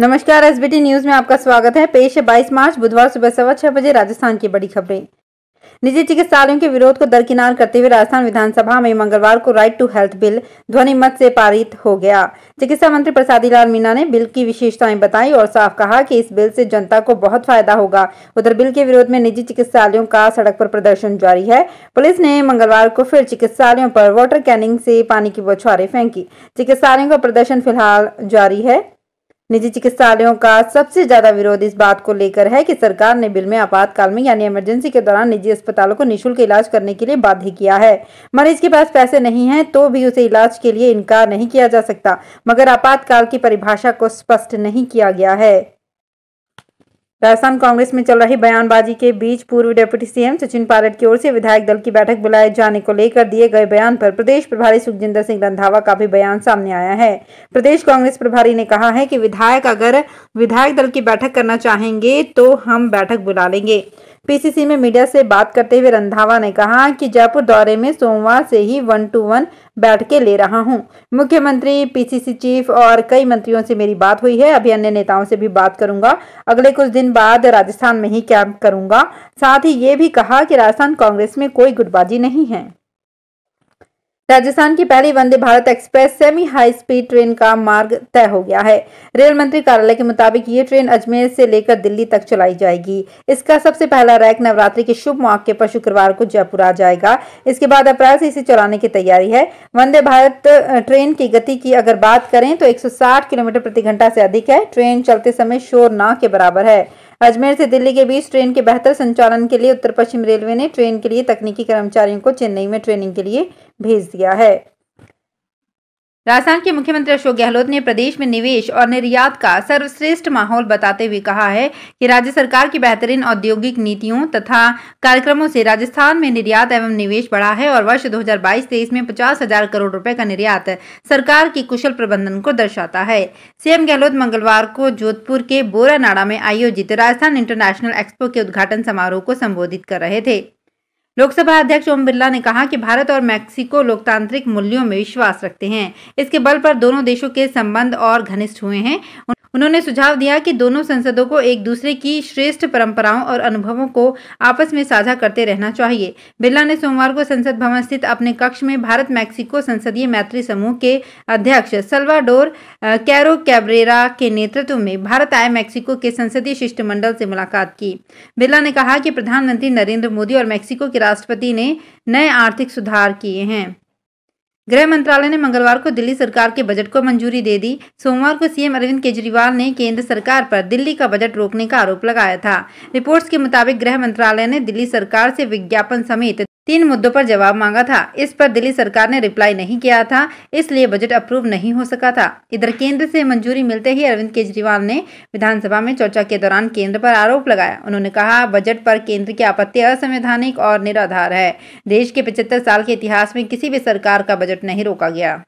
नमस्कार SBT news में आपका स्वागत है पेश है 22 मार्च बुधवार सुबह सवा छह बजे राजस्थान की बड़ी खबरें निजी चिकित्सालयों के विरोध को दरकिनार करते हुए राजस्थान विधानसभा में मंगलवार को राइट टू हेल्थ बिल ध्वनिमत से पारित हो गया चिकित्सा मंत्री प्रसादी लाल मीणा ने बिल की विशेषताएं बताई और साफ कहा कि इस बिल से जनता को बहुत फायदा होगा उधर बिल के विरोध में निजी चिकित्सालयों का सड़क पर प्रदर्शन जारी है पुलिस ने मंगलवार को फिर चिकित्सालयों पर वाटर कैनिंग से पानी की बौछारे फेंकी चिकित्सालयों का प्रदर्शन फिलहाल जारी है निजी चिकित्सालयों का सबसे ज्यादा विरोध इस बात को लेकर है कि सरकार ने बिल में आपातकाल में यानी इमरजेंसी के दौरान निजी अस्पतालों को निशुल्क इलाज करने के लिए बाध्य किया है मरीज के पास पैसे नहीं हैं तो भी उसे इलाज के लिए इनकार नहीं किया जा सकता मगर आपातकाल की परिभाषा को स्पष्ट नहीं किया गया है राजस्थान कांग्रेस में चल रही बयानबाजी के बीच पूर्व डिप्टी सीएम सचिन पायलट की ओर से विधायक दल की बैठक बुलाए जाने को लेकर दिए गए बयान पर प्रदेश प्रभारी सुखजिंदर सिंह रंधावा का भी बयान सामने आया है प्रदेश कांग्रेस प्रभारी ने कहा है कि विधायक अगर विधायक दल की बैठक करना चाहेंगे तो हम बैठक बुला लेंगे पीसीसी में मीडिया से बात करते हुए रंधावा ने कहा कि जयपुर दौरे में सोमवार से ही वन टू वन के ले रहा हूं। मुख्यमंत्री पीसीसी चीफ और कई मंत्रियों से मेरी बात हुई है अभी अन्य नेताओं से भी बात करूंगा अगले कुछ दिन बाद राजस्थान में ही कैंप करूंगा साथ ही ये भी कहा कि राजस्थान कांग्रेस में कोई गुटबाजी नहीं है राजस्थान की पहली Vande Bharat express semi high speed train का मार्ग तय हो गया है रेल मंत्री कार्यालय के मुताबिक ये ट्रेन अजमेर से लेकर दिल्ली तक चलाई जाएगी इसका सबसे पहला रैक नवरात्रि के शुभ मौके पर शुक्रवार को जयपुर आ जाएगा इसके बाद अप्रैल से इसे चलाने की तैयारी है वंदे भारत ट्रेन की गति की अगर बात करें तो एक किलोमीटर प्रति घंटा से अधिक है ट्रेन चलते समय शोर ना के बराबर है अजमेर से दिल्ली के बीच ट्रेन के बेहतर संचालन के लिए उत्तर पश्चिम रेलवे ने ट्रेन के लिए तकनीकी कर्मचारियों को चेन्नई में ट्रेनिंग के लिए भेज दिया है राजस्थान के मुख्यमंत्री अशोक गहलोत ने प्रदेश में निवेश और निर्यात का सर्वश्रेष्ठ माहौल बताते हुए कहा है कि राज्य सरकार की बेहतरीन औद्योगिक नीतियों तथा कार्यक्रमों से राजस्थान में निर्यात एवं निवेश बढ़ा है और वर्ष 2022-23 में पचास हजार करोड़ रुपए का निर्यात सरकार के कुशल प्रबंधन को दर्शाता है सीएम गहलोत मंगलवार को जोधपुर के बोरानाडा में आयोजित राजस्थान इंटरनेशनल एक्सपो के उद्घाटन समारोह को संबोधित कर रहे थे लोकसभा अध्यक्ष ओम बिरला ने कहा कि भारत और मैक्सिको लोकतांत्रिक मूल्यों में विश्वास रखते हैं इसके बल पर दोनों देशों के संबंध और घनिष्ठ हुए हैं उन्होंने सुझाव दिया कि दोनों संसदों को एक दूसरे की श्रेष्ठ परंपराओं और अनुभवों को आपस में साझा करते रहना चाहिए बिरला ने सोमवार को संसद भवन स्थित अपने कक्ष में भारत मैक्सिको संसदीय मैत्री समूह के अध्यक्ष सल्वाडोर कैरो कैब्रेरा के नेतृत्व में भारत आए मैक्सिको के संसदीय शिष्टमंडल से मुलाकात की बिरला ने कहा कि प्रधानमंत्री नरेंद्र मोदी और मैक्सिको के राष्ट्रपति ने नए आर्थिक सुधार किए हैं गृह मंत्रालय ने मंगलवार को दिल्ली सरकार के बजट को मंजूरी दे दी सोमवार को सीएम अरविंद केजरीवाल ने केंद्र सरकार पर दिल्ली का बजट रोकने का आरोप लगाया था रिपोर्ट्स के मुताबिक गृह मंत्रालय ने दिल्ली सरकार से विज्ञापन समेत तीन मुद्दों पर जवाब मांगा था इस पर दिल्ली सरकार ने रिप्लाई नहीं किया था इसलिए बजट अप्रूव नहीं हो सका था इधर केंद्र से मंजूरी मिलते ही अरविंद केजरीवाल ने विधानसभा में चर्चा के दौरान केंद्र पर आरोप लगाया उन्होंने कहा बजट पर केंद्र की आपत्ति असंवैधानिक और निराधार है देश के पचहत्तर साल के इतिहास में किसी भी सरकार का बजट नहीं रोका गया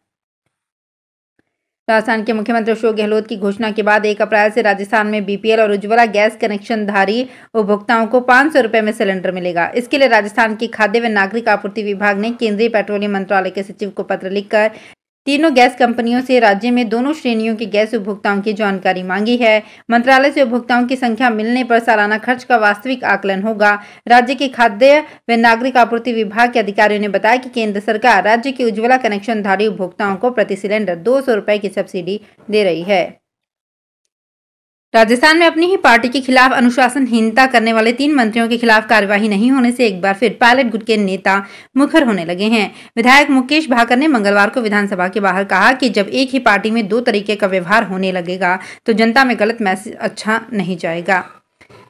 राजस्थान के मुख्यमंत्री अशोक गहलोत की घोषणा के बाद एक अप्रैल से राजस्थान में बीपीएल और उज्ज्वला गैस कनेक्शन धारी उपभोक्ताओं को पाँच सौ में सिलेंडर मिलेगा इसके लिए राजस्थान की खाद्य व नागरिक आपूर्ति विभाग ने केंद्रीय पेट्रोलियम मंत्रालय के सचिव को पत्र लिखकर तीनों गैस कंपनियों से राज्य में दोनों श्रेणियों के गैस उपभोक्ताओं की जानकारी मांगी है मंत्रालय से उपभोक्ताओं की संख्या मिलने पर सालाना खर्च का वास्तविक आकलन होगा राज्य के खाद्य व नागरिक आपूर्ति विभाग के अधिकारियों ने बताया कि केंद्र सरकार राज्य के उज्ज्वला कनेक्शन धारी उपभोक्ताओं को प्रति सिलेंडर दो सौ की सब्सिडी दे रही है राजस्थान में अपनी ही पार्टी के खिलाफ अनुशासनहीनता करने वाले तीन मंत्रियों के खिलाफ कार्यवाही नहीं होने से एक बार फिर पायलट गुट के नेता मुखर होने लगे हैं विधायक मुकेश भाकर ने मंगलवार को विधानसभा के बाहर कहा कि जब एक ही पार्टी में दो तरीके का व्यवहार होने लगेगा तो जनता में गलत मैसेज अच्छा नहीं जाएगा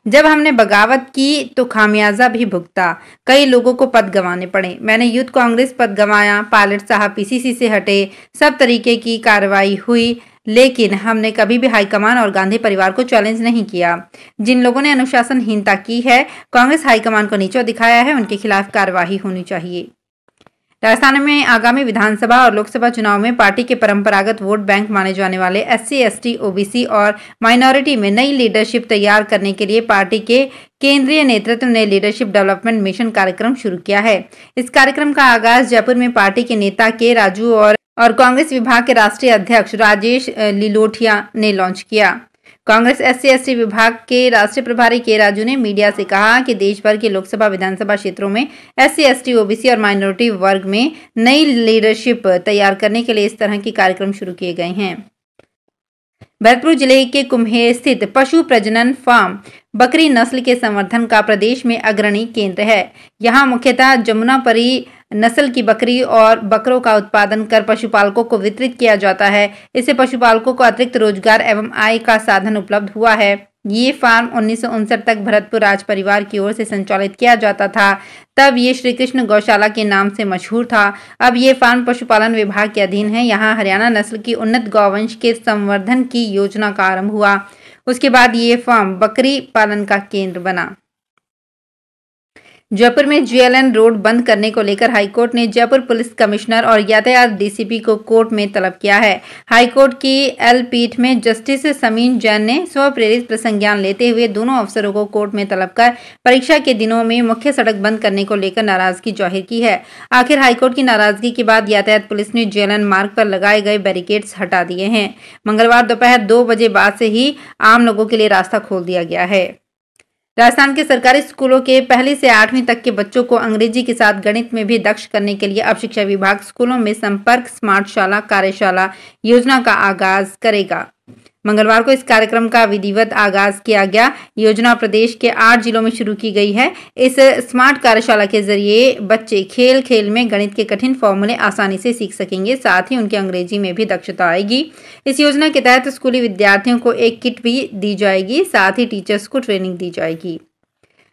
जब हमने बगावत की तो खामियाजा भी भुगता कई लोगों को पद गंवाने पड़े मैंने यूथ कांग्रेस पद गंवाया पायलट साहब पीसीसी से हटे सब तरीके की कार्रवाई हुई लेकिन हमने कभी भी हाईकमान और गांधी परिवार को चैलेंज नहीं किया जिन लोगों ने अनुशासनहीनता की है कांग्रेस हाईकमान को नीचा दिखाया है उनके खिलाफ कार्यवाही होनी चाहिए राजस्थान में आगामी विधानसभा और लोकसभा चुनाव में पार्टी के परंपरागत वोट बैंक माने जाने वाले S C S T OBC और माइनॉरिटी में नई लीडरशिप तैयार करने के लिए पार्टी के केंद्रीय नेतृत्व ने लीडरशिप डेवलपमेंट मिशन कार्यक्रम शुरू किया है इस कार्यक्रम का आगाज जयपुर में पार्टी के नेता के राजू और और कांग्रेस विभाग के राष्ट्रीय अध्यक्ष राजेश लिलोठिया ने लॉन्च किया कांग्रेस एस सी विभाग के राष्ट्रीय प्रभारी के राजू ने मीडिया से कहा कि देश भर के लोकसभा विधानसभा क्षेत्रों में एस सी ओबीसी और माइनॉरिटी वर्ग में नई लीडरशिप तैयार करने के लिए इस तरह के कार्यक्रम शुरू किए गए हैं भरतपुर जिले के कुम्हेर स्थित पशु प्रजनन फार्म बकरी नस्ल के संवर्धन का प्रदेश में अग्रणी केंद्र है यहाँ मुख्यतः जमुनापरी नस्ल की बकरी और बकरों का उत्पादन कर पशुपालकों को वितरित किया जाता है इससे पशुपालकों को अतिरिक्त रोजगार एवं आय का साधन उपलब्ध हुआ है ये फार्म उन्नीस तक भरतपुर राज परिवार की ओर से संचालित किया जाता था तब ये श्री कृष्ण गौशाला के नाम से मशहूर था अब ये फार्म पशुपालन विभाग के अधीन है यहाँ हरियाणा नस्ल की उन्नत गौवंश के संवर्धन की योजना का आरंभ हुआ उसके बाद ये फार्म बकरी पालन का केंद्र बना जयपुर में जीएलएन रोड बंद करने को लेकर हाईकोर्ट ने जयपुर पुलिस कमिश्नर और यातायात डीसीपी को कोर्ट में तलब किया है हाईकोर्ट की एल पीठ में जस्टिस समीन जैन ने स्वप्रेरित प्रसंज्ञान लेते हुए दोनों अफसरों को कोर्ट में तलब कर परीक्षा के दिनों में मुख्य सड़क बंद करने को लेकर नाराजगी जाहिर की है आखिर हाईकोर्ट की नाराजगी के बाद यातायात पुलिस ने जीएलएन मार्ग पर लगाए गए बैरिकेड्स हटा दिए हैं मंगलवार दोपहर दो बजे बाद से ही आम लोगों के लिए रास्ता खोल दिया गया है राजस्थान के सरकारी स्कूलों के पहली से आठवीं तक के बच्चों को अंग्रेजी के साथ गणित में भी दक्ष करने के लिए अब शिक्षा विभाग स्कूलों में संपर्क स्मार्टशाला कार्यशाला योजना का आगाज करेगा मंगलवार को इस कार्यक्रम का विधिवत आगाज किया गया योजना प्रदेश के आठ जिलों में शुरू की गई है इस स्मार्ट कार्यशाला के जरिए बच्चे खेल खेल में गणित के कठिन फॉर्मूले आसानी से सीख सकेंगे साथ ही उनके अंग्रेजी में भी दक्षता आएगी इस योजना के तहत स्कूली विद्यार्थियों को एक किट भी दी जाएगी साथ ही टीचर्स को ट्रेनिंग दी जाएगी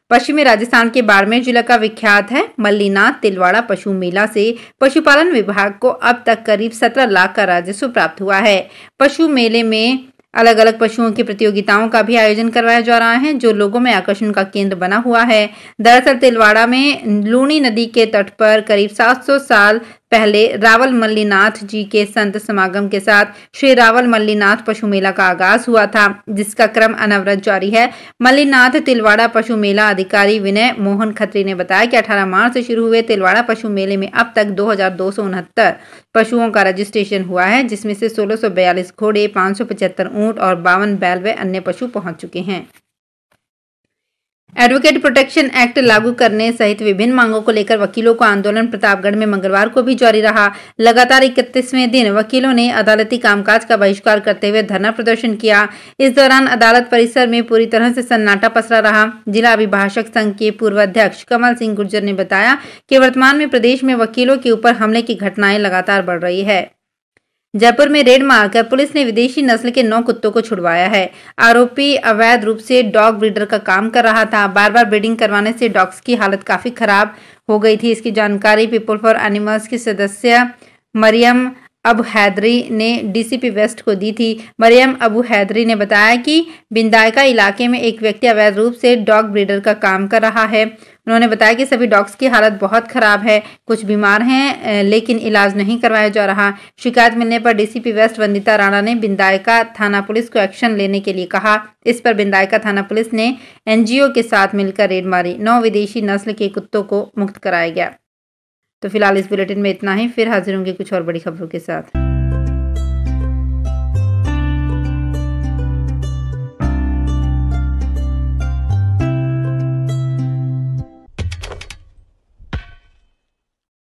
पश्चिमी राजस्थान के बाड़मेर जिला का विख्यात है मल्लीनाथ तिलवाड़ा पशु मेला से पशुपालन विभाग को अब तक करीब सत्रह लाख का राजस्व प्राप्त हुआ है पशु मेले में अलग अलग पशुओं की प्रतियोगिताओं का भी आयोजन करवाया जा रहा है जो लोगों में आकर्षण का केंद्र बना हुआ है दरअसल तिलवाड़ा में लूणी नदी के तट पर करीब 700 साल पहले रावल मल्लीनाथ जी के संत समागम के साथ श्री रावल मल्लीनाथ पशु मेला का आगाज हुआ था जिसका क्रम अनवरत जारी है मल्लीनाथ तिलवाड़ा पशु मेला अधिकारी विनय मोहन खत्री ने बताया कि 18 मार्च से शुरू हुए तिलवाड़ा पशु मेले में अब तक दो पशुओं का रजिस्ट्रेशन हुआ है जिसमें से सोलह घोड़े पाँच ऊंट और बावन बैल व अन्य पशु पहुँच चुके हैं एडवोकेट प्रोटेक्शन एक्ट लागू करने सहित विभिन्न मांगों को लेकर वकीलों का आंदोलन प्रतापगढ़ में मंगलवार को भी जारी रहा लगातार इकतीसवें दिन वकीलों ने अदालती कामकाज का बहिष्कार करते हुए धरना प्रदर्शन किया इस दौरान अदालत परिसर में पूरी तरह से सन्नाटा पसरा रहा जिला अभिभाषक संघ के पूर्व अध्यक्ष कमल सिंह गुर्जर ने बताया की वर्तमान में प्रदेश में वकीलों के ऊपर हमले की घटनाएं लगातार बढ़ रही है जयपुर में रेड मारकर पुलिस ने विदेशी नस्ल के नौ कुत्तों को छुड़वाया है आरोपी अवैध रूप से डॉग ब्रीडर का काम कर रहा था बार बार ब्रीडिंग करवाने से डॉग्स की हालत काफी खराब हो गई थी इसकी जानकारी पीपल फॉर एनिमल्स के सदस्य मरियम अब हैदरी ने डीसीपी वेस्ट को दी थी मरियम अबू हैदरी ने बताया कि बिंदायका इलाके में एक व्यक्ति अवैध रूप से डॉग ब्रीडर का काम कर रहा है उन्होंने बताया कि सभी डॉग्स की हालत बहुत ख़राब है कुछ बीमार हैं लेकिन इलाज नहीं करवाया जा रहा शिकायत मिलने पर डीसीपी वेस्ट वंदिता राणा ने बिंदायका थाना पुलिस को एक्शन लेने के लिए कहा इस पर बिंदायका थाना पुलिस ने एनजीओ के साथ मिलकर रेड मारी नौ विदेशी नस्ल के कुत्तों को मुक्त कराया गया तो फिलहाल इस बुलेटिन में इतना ही फिर हाजिर होंगे कुछ और बड़ी खबरों के साथ